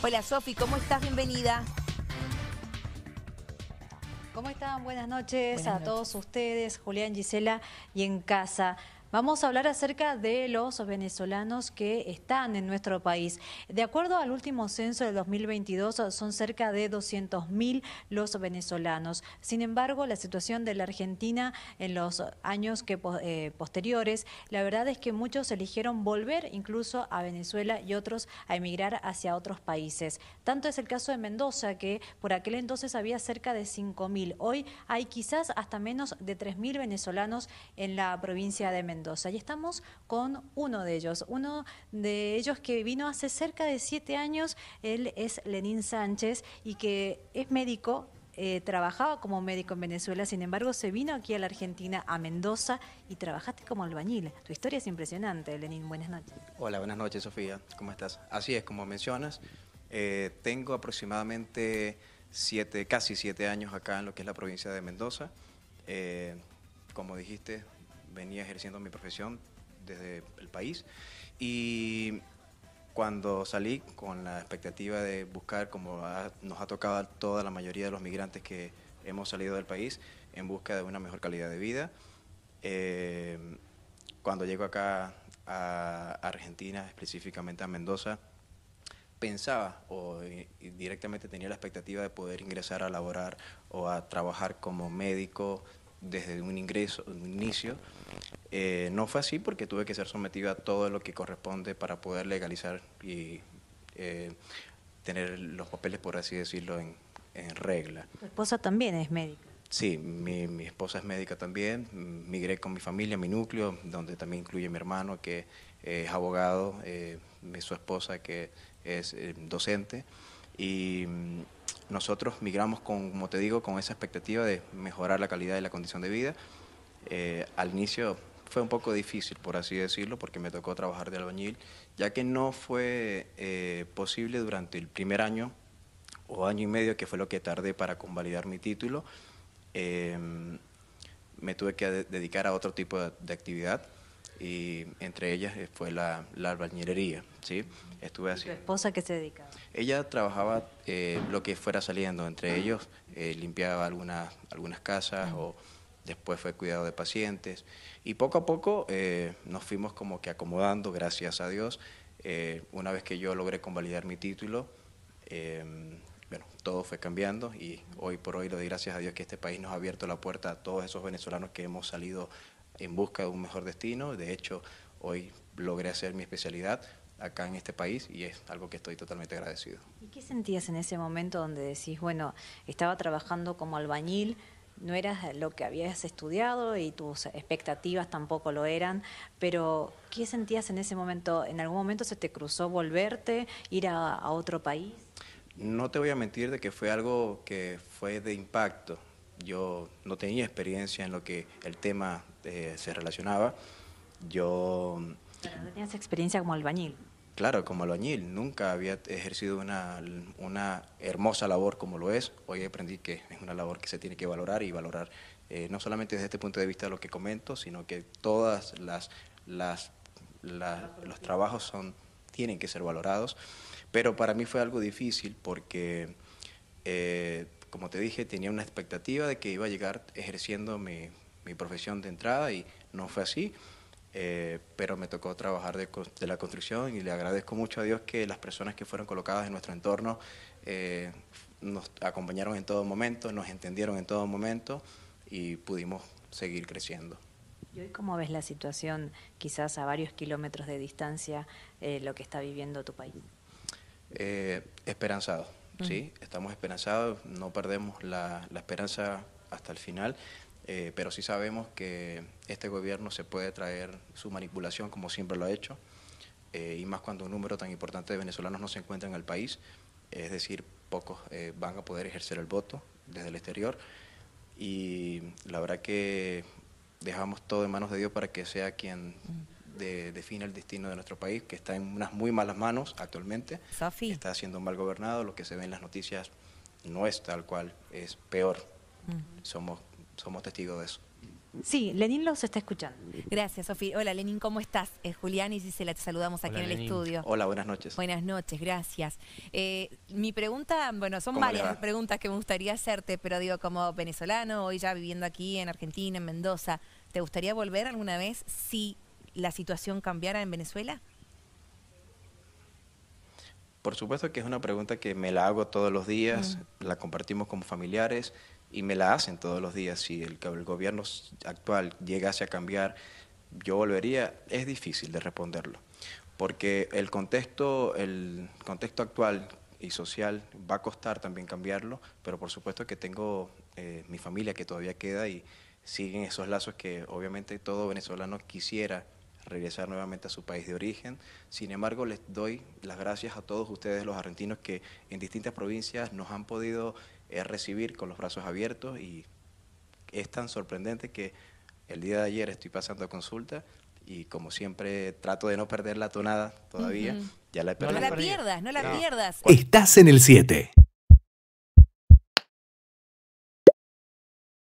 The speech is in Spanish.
Hola Sofi, ¿cómo estás? Bienvenida. ¿Cómo están? Buenas noches a todos ustedes, Julián, Gisela y en casa. Vamos a hablar acerca de los venezolanos que están en nuestro país. De acuerdo al último censo del 2022, son cerca de 200.000 los venezolanos. Sin embargo, la situación de la Argentina en los años que, eh, posteriores, la verdad es que muchos eligieron volver incluso a Venezuela y otros a emigrar hacia otros países. Tanto es el caso de Mendoza, que por aquel entonces había cerca de 5.000. Hoy hay quizás hasta menos de 3.000 venezolanos en la provincia de Mendoza. Mendoza. Y estamos con uno de ellos, uno de ellos que vino hace cerca de siete años, él es Lenín Sánchez y que es médico, eh, trabajaba como médico en Venezuela, sin embargo se vino aquí a la Argentina, a Mendoza, y trabajaste como albañil. Tu historia es impresionante, Lenín. Buenas noches. Hola, buenas noches, Sofía. ¿Cómo estás? Así es, como mencionas, eh, tengo aproximadamente siete, casi siete años acá en lo que es la provincia de Mendoza. Eh, como dijiste, venía ejerciendo mi profesión desde el país y cuando salí con la expectativa de buscar, como nos ha tocado a toda la mayoría de los migrantes que hemos salido del país, en busca de una mejor calidad de vida. Eh, cuando llego acá a Argentina, específicamente a Mendoza, pensaba o eh, directamente tenía la expectativa de poder ingresar a laborar o a trabajar como médico, desde un ingreso, un inicio. Eh, no fue así porque tuve que ser sometido a todo lo que corresponde para poder legalizar y eh, tener los papeles, por así decirlo, en, regla. ¿Tu esposa también es médica? Sí, mi, esposa es médica también. Migré con mi familia, mi núcleo, donde también incluye mi hermano, que eh, es abogado, eh, su esposa, que es docente. Y mm, nosotros migramos, con, como te digo, con esa expectativa de mejorar la calidad y la condición de vida. Eh, al inicio fue un poco difícil, por así decirlo, porque me tocó trabajar de albañil, ya que no fue eh, posible durante el primer año o año y medio, que fue lo que tardé para convalidar mi título. Eh, me tuve que dedicar a otro tipo de actividad, y entre ellas eh, fue la, la albañilería. ¿sí? Estuve así. ¿Tu esposa qué se dedicaba? Ella trabajaba eh, lo que fuera saliendo, entre ellos eh, limpiaba algunas, algunas casas o después fue cuidado de pacientes y poco a poco nos fuimos como que acomodando, gracias a Dios. una vez que yo logré convalidar mi título, bueno, todo fue cambiando y hoy por hoy lo doy gracias a Dios que este país nos ha abierto la puerta a todos esos venezolanos que hemos salido en busca de un mejor destino. De hecho, hoy logré hacer mi especialidad acá en este país y es algo que estoy totalmente agradecido. ¿Y qué sentías en ese momento donde decís, bueno, estaba trabajando como albañil, no eras lo que habías estudiado y tus expectativas tampoco lo eran, pero ¿qué sentías en ese momento? ¿En algún momento se te cruzó volverte, ir a, a otro país? No te voy a mentir de que fue algo que fue de impacto yo no tenía experiencia en lo que el tema eh, se relacionaba. Yo... Pero no tenías experiencia como albañil. Claro, como albañil. Nunca había ejercido una, hermosa labor como lo es. Hoy aprendí que es una labor que se tiene que valorar y valorar eh, no solamente desde este punto de vista de lo que comento, sino que todas las, las, los trabajos son, tienen que ser valorados. Pero para mí fue algo difícil porque... Eh, como te dije, tenía una expectativa de que iba a llegar ejerciendo mi, profesión de entrada y no fue así. Eh, pero me tocó trabajar de, la construcción y le agradezco mucho a Dios que las personas que fueron colocadas en nuestro entorno eh, nos acompañaron en todo momento, nos entendieron en todo momento y pudimos seguir creciendo. ¿Y hoy cómo ves la situación, quizás a varios kilómetros de distancia, eh, lo que está viviendo tu país? esperanzado ¿sí? Estamos esperanzados, no perdemos la, esperanza hasta el final, eh, pero sí sabemos que este gobierno se puede traer su manipulación como siempre lo ha hecho, eh, y más cuando un número tan importante de venezolanos no se encuentra en el país, es decir, pocos eh, van a poder ejercer el voto desde el exterior, y la verdad que dejamos todo en manos de Dios para que sea quien define el destino de nuestro país, que está en unas muy malas manos actualmente. Está siendo mal gobernado, lo que se ve en las noticias no es tal cual, es peor. Mm. Somos, somos testigos de eso. Sí, Lenín los está escuchando. Gracias, Sofía. Hola, Lenín, ¿cómo estás? Es Julián y se la saludamos aquí en el estudio. Hola, buenas noches. Buenas noches, gracias. Eh, mi pregunta, bueno, son varias preguntas que me gustaría hacerte, pero digo, como venezolano, hoy ya viviendo aquí en Argentina, en Mendoza, ¿te gustaría volver alguna vez? Sí, la situación cambiara en Venezuela? Por supuesto que es una pregunta que me la hago todos los días, mm. la compartimos como familiares y me la hacen todos los días. Si el, el gobierno actual llegase a cambiar, yo volvería. Es difícil de responderlo, porque el contexto, el contexto actual y social va a costar también cambiarlo, pero por supuesto que tengo eh, mi familia que todavía queda y siguen esos lazos que obviamente todo venezolano quisiera regresar nuevamente a su país de origen. Sin embargo, les doy las gracias a todos ustedes, los argentinos, que en distintas provincias nos han podido eh, recibir con los brazos abiertos y es tan sorprendente que el día de ayer estoy pasando a consulta y como siempre trato de no perder la tonada todavía. Ya la he perdido. No la pierdas, no la pierdas. Estás en el 7.